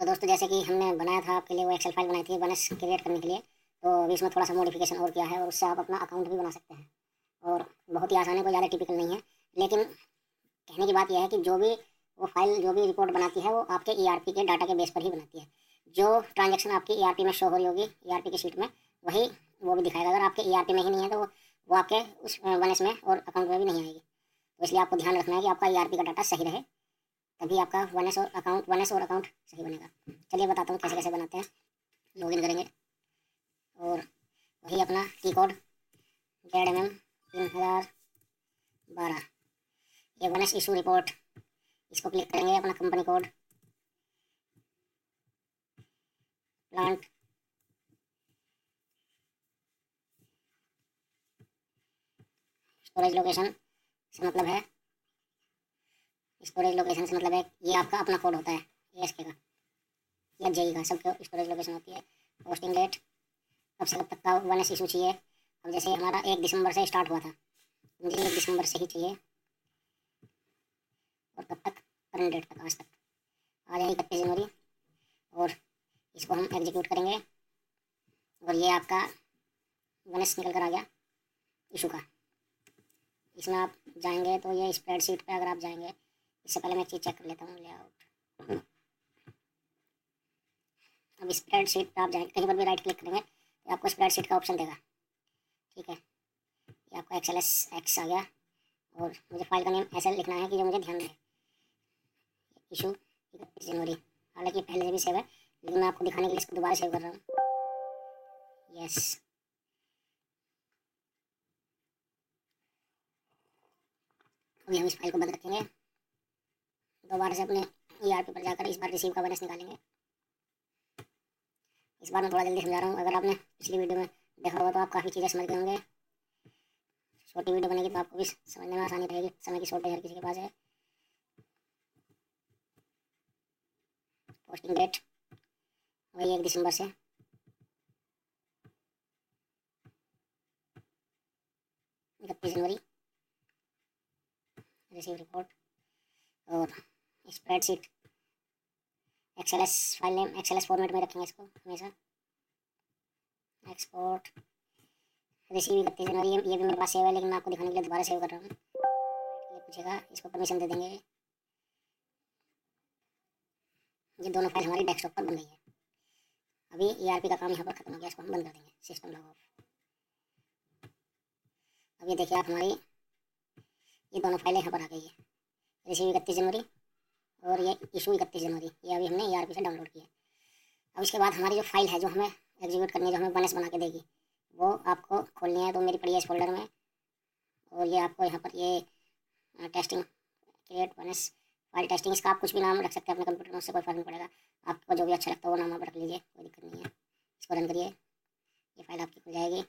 तो दोस्तों जैसे कि हमने बनाया था आपके लिए वो एक्सेल फाइल बनाई थी बैलेंस क्रिएट करने के लिए तो अभी इसमें थोड़ा सा मॉडिफिकेशन और किया है और उससे आप अपना अकाउंट भी बना सकते हैं और बहुत ही आसान है कोई ज़्यादा टिपिकल नहीं है लेकिन कहने की बात यह है कि जो भी वो फाइल जो भी रिपोर्ट बनाती है वो आपके ई e के डाटा के बेस पर ही बनाती है जो ट्रांजेक्शन आपकी ई e में शो हो रही होगी ई e की शीट में वही वो भी दिखाएगा अगर आपके ई में ही नहीं है तो वो आपके उस वनस में और अकाउंट में भी नहीं आएगी तो इसलिए आपको ध्यान रखना है कि आपका ई का डाटा सही रहे तभी आपका वन एस और अकाउंट वन एस और अकाउंट सही बनेगा चलिए बताता हूँ कैसे कैसे बनाते हैं लॉग इन करेंगे और वही अपना की कोड डेढ़ एम एम तीन हज़ार बारह ये वन एस इशू रिपोर्ट इसको क्लिक करेंगे अपना company code plant storage location से मतलब है स्टोरेज लोकेशन से मतलब है ये आपका अपना कोड होता है ए एस के का या जेई e का सबको स्टोरेज लोकेशन होती है पोस्टिंग डेट कब से कब तक का वन एस इशू चाहिए अब जैसे हमारा एक दिसंबर से स्टार्ट हुआ था मुझे एक दिसंबर से ही चाहिए और कब तक करंट डेट तक आज तक आज है इकतीस जनवरी और इसको हम एग्जीक्यूट करेंगे और ये आपका वन एस निकल कर आ गया इशू का इसमें आप जाएंगे तो ये स्प्रेडशीट पे अगर आप जाएंगे इससे पहले मैं चीज़ चेक कर लेता हूँ लेआउट अब स्प्रेड शीट पर आप जाएंगे कहीं पर भी राइट क्लिक करेंगे तो आपको स्प्रेड शीट का ऑप्शन देगा ठीक है ये आपको एक्स एल एस एक्स आ गया और मुझे फाइल का नेम ऐसा लिखना है कि जो मुझे ध्यान रहे इशू इकतीस जनवरी हालांकि पहले से भी सेव है लेकिन मैं आपको दिखाने के लिए इसको दोबारा सेव कर रहा हूँ यस अभी हम इस फाइल को बंद रखेंगे दोबारा से अपने ई आर पी पर जाकर इस बार रिसीव का बैलेंस निकालेंगे इस बार मैं थोड़ा जल्दी समझा रहा हूँ अगर आपने पिछली वीडियो में देखा होगा तो आप काफ़ी चीज़ें समझ गए होंगे छोटी वीडियो बनेगी तो आपको भी समझने में आसानी रहेगी समय की शॉर्टेज हर किसी के पास है पोस्टिंग डेट वही एक दिसंबर से इकतीस जनवरी रिसीव रिपोर्ट और spreadsheet XLS file name XLS format में रखेंगे इसको हमेशा एक्सपोर्ट रिसीव करते जनवरी ये भी मेरे पास सेव है लेकिन मैं आपको दिखाने के लिए दोबारा सेव कर रहा हूँ ये पूछेगा इसको परमिशन दे देंगे ये दोनों फाइल हमारी डेस्कटॉप पर बन गई है अभी ई e का काम यहाँ पर खत्म हो गया इसको हम बंद कर देंगे सिस्टम लॉग ऑफ अब ये देखिए आप हमारी ये दोनों फाइलें यहाँ पर आ गई है रिसीव इकतीस जनवरी और ये इशू इकतीस जनवरी ये अभी हमने ई e से डाउनलोड किया अब इसके बाद हमारी जो फाइल है जो हमें एग्जीक्यूट करनी है जो हमें बनस बना के देगी वो आपको खोलनी है तो मेरी पड़ी है इस फोल्डर में और ये आपको यहाँ पर ये टेस्टिंग क्रिएट बनस फाइल टेस्टिंग इसका आप कुछ भी नाम रख सकते हैं अपने कंप्यूटर में उससे कोई फर्क नहीं पड़ेगा आपको जो भी अच्छा लगता है वो नाम आप रख लीजिए कोई दिक्कत नहीं है इसको रन करिए ये फाइल आपकी खुल जाएगी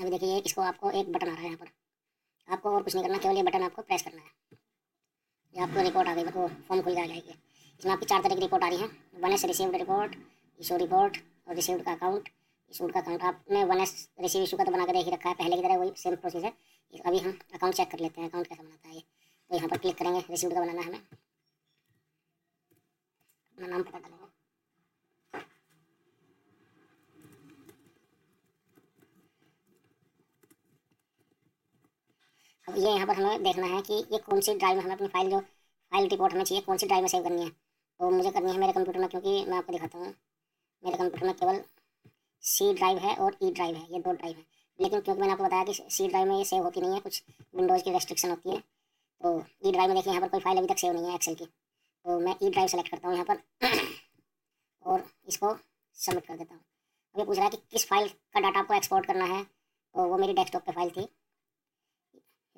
अभी देखिए इसको आपको एक बटन आ रहा है यहाँ पर आपको और कुछ नहीं करना केवल ये बटन आपको प्रेस करना है ये आपको रिपोर्ट आ गई देखो फॉर्म खुल के जाएगी इसमें आपकी चार तरह की रिपोर्ट आ रही है one S received report issue report और रिसीव्ड का अकाउंट इशूड का अकाउंट आपने वन एस रिसीव इशू का तो बना कर देख ही रखा है पहले की तरह वही सेम प्रोसेस है अभी हम अकाउंट चेक कर लेते हैं अकाउंट कैसे बनाता है ये तो यहाँ पर क्लिक करेंगे रिसीव का बनाना है हमें अपना नाम पता करेंगे ये यहाँ पर हमें देखना है कि ये कौन सी ड्राइव में हमें अपनी फाइल जो फाइल रिपोर्ट हमें चाहिए कौन सी ड्राइव में सेव करनी है तो मुझे करनी है मेरे कंप्यूटर में क्योंकि मैं आपको दिखाता हूँ मेरे कंप्यूटर में केवल सी ड्राइव है और ई e ड्राइव है ये दो ड्राइव है लेकिन क्योंकि मैंने आपको बताया कि सी ड्राइव में ये सेव होती नहीं है कुछ विंडोज़ की रेस्ट्रिक्शन होती है तो ई e ड्राइव में देखिए यहाँ पर कोई फाइल अभी तक सेव नहीं है एक्सेल की तो मैं ई ड्राइव सेलेक्ट करता हूँ यहाँ पर और इसको सबमिट कर देता हूँ अभी पूछ रहा है कि किस फाइल का डाटा आपको एक्सपोर्ट करना है तो वो मेरी डेस्कटॉप पर फाइल थी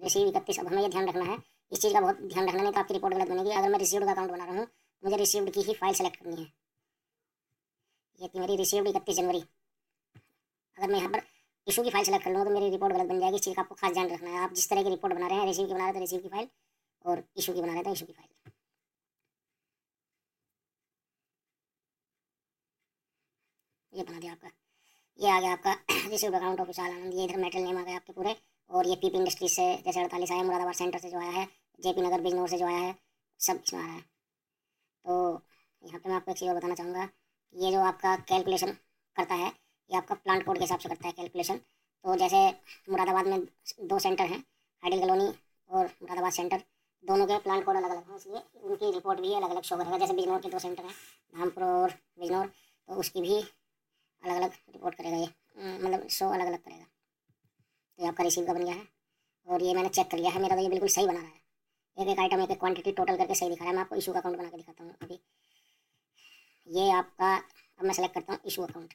रिसीव इकतीस अब हमें यह ध्यान रखना है इस चीज़ का बहुत ध्यान रखना नहीं तो आपकी रिपोर्ट गलत बनेगी अगर मैं रिसीव्ड का अकाउंट बना रहा हूँ मुझे रिसीव्ड की ही फाइल सेलेक्ट करनी है ये थी मेरी रिसीव्ड इकतीस जनवरी अगर मैं यहाँ पर इशू की फाइल सेलेक्ट कर लूँगा तो मेरी रिपोर्ट गलत बन जाएगी इस चीज़ का आपको खास ध्यान रखना है आप जिस तरह की रिपोर्ट बना रहे हैं रिसीव की बना रहे हैं तो रिसीव की फाइल और इशू की बना रहे हैं तो इशू की फाइल ये बना दिया आपका ये आ गया आपका रिसीव अकाउंट ऑफिस आनंद ये इधर मेटल नेम आ गया आपके पूरे और ये पीपी इंडस्ट्री से जैसे अड़तालीस आया मुरादाबाद सेंटर से जो आया है जेपी नगर बिजनौर से जो आया है सब इसमें आ रहा है तो यहाँ पे मैं आपको एक चीज़ और बताना चाहूँगा कि ये जो आपका कैलकुलेशन करता है ये आपका प्लांट कोड के हिसाब से करता है कैलकुलेशन तो जैसे मुरादाबाद में दो सेंटर हैं हाइडल कॉलोनी और मुरादाबाद सेंटर दोनों के प्लांट कोड अलग अलग हैं इसलिए उनकी रिपोर्ट भी अलग अलग शो करेगा जैसे बिजनौर के दो सेंटर हैं धामपुर और बिजनौर तो उसकी भी अलग अलग रिपोर्ट करेगा ये मतलब शो अलग अलग करेगा तो ये आपका रिसीव का बन गया है और ये मैंने चेक कर लिया है मेरा तो ये बिल्कुल सही बना रहा है एक एक आइटम एक एक क्वांटिटी टोटल करके सही दिखा रहा है मैं आपको इशू का अकाउंट बना के दिखाता हूँ अभी ये आपका अब मैं सेलेक्ट करता हूँ इशू अकाउंट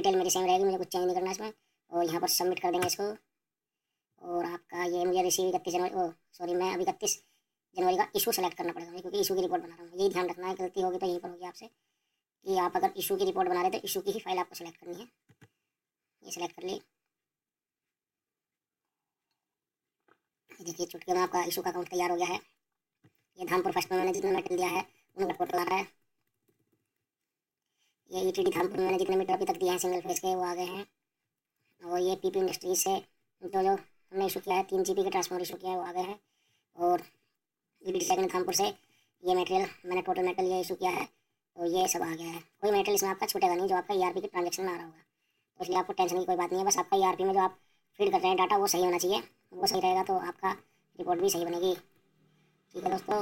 डिटेल मेरी सेम रहेगी मुझे कुछ चेंज नहीं करना इसमें और यहाँ पर सबमिट कर देंगे इसको और आपका ये मुझे रिसीव इकतीस जनवरी ओ सॉरी मैं अभी इकतीस जनवरी का इशू सेलेक्ट करना पड़ेगा क्योंकि इशू की रिपोर्ट बना रहा हूँ यही ध्यान रखना है गलती होगी तो यहीं पर होगी आपसे कि आप अगर इशू की रिपोर्ट बना रहे तो इशू की ही फाइल आपको सेलेक्ट करनी है ये सेलेक्ट कर ली देखिए चुटकी में आपका इशू का अकाउंट तैयार हो गया है ये धामपुर फर्स्ट में मैंने जितना मेटल दिया है उनका घटकोट आ रहा है ये ई टी डी धामपुर मैंने जितने मीटर अभी तक दिए हैं सिंगल फेज के वो आ गए हैं और ये पी पी इंडस्ट्रीज से जो जो हमने इशू किया है तीन जी बी का ट्रांसफॉर्मर इशू किया है वो आ गए हैं और E B D second Dhampur से ये मटेरियल मैंने टोटल मेटल ये इशू किया है तो ये सब आ गया है कोई मेटेरियल इसमें आपका छूटेगा नहीं जो आपका ई आर पी के ट्रांजेक्शन में आ रहा होगा तो इसलिए आपको टेंशन की कोई बात नहीं है बस आपका ई आर पी में जो आप फीड कर रहे हैं डाटा वो सही होना चाहिए वो सही रहेगा तो आपका रिपोर्ट भी सही बनेगी ठीक है दोस्तों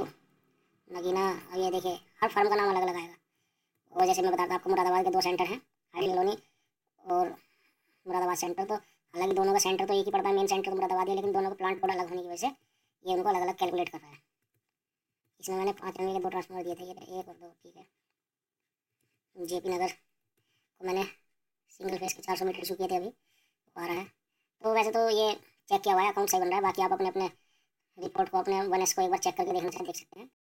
नगीना अब ये देखिए हर फर्म का नाम अलग अलग आएगा और जैसे मैं बताता आपको मुरादाबाद के दो सेंटर हैं हाड़ी कलोनी और मुरादाबाद सेंटर तो हालांकि दोनों का सेंटर तो एक ही पड़ता है मेन सेंटर तो मुरादाबाद है लेकिन दोनों का प्लांट थोड़ा अलग होने की वजह से ये उनको अलग अलग कैलकुलेट कर रहा है इसमें मैंने पाँच एम के दो ट्रांसफॉर्मर दिए थे एक और दो ठीक है जे पी नगर को मैंने सिंगल फेस के चार सौ मीटर इशू किए थे अभी आ रहा है तो वैसे तो ये चेक किया हुआ है अकाउंट सही बन रहा है बाकी आप अपने अपने रिपोर्ट को अपने वन को एक बार चेक करके देखना चाहिए देख सकते हैं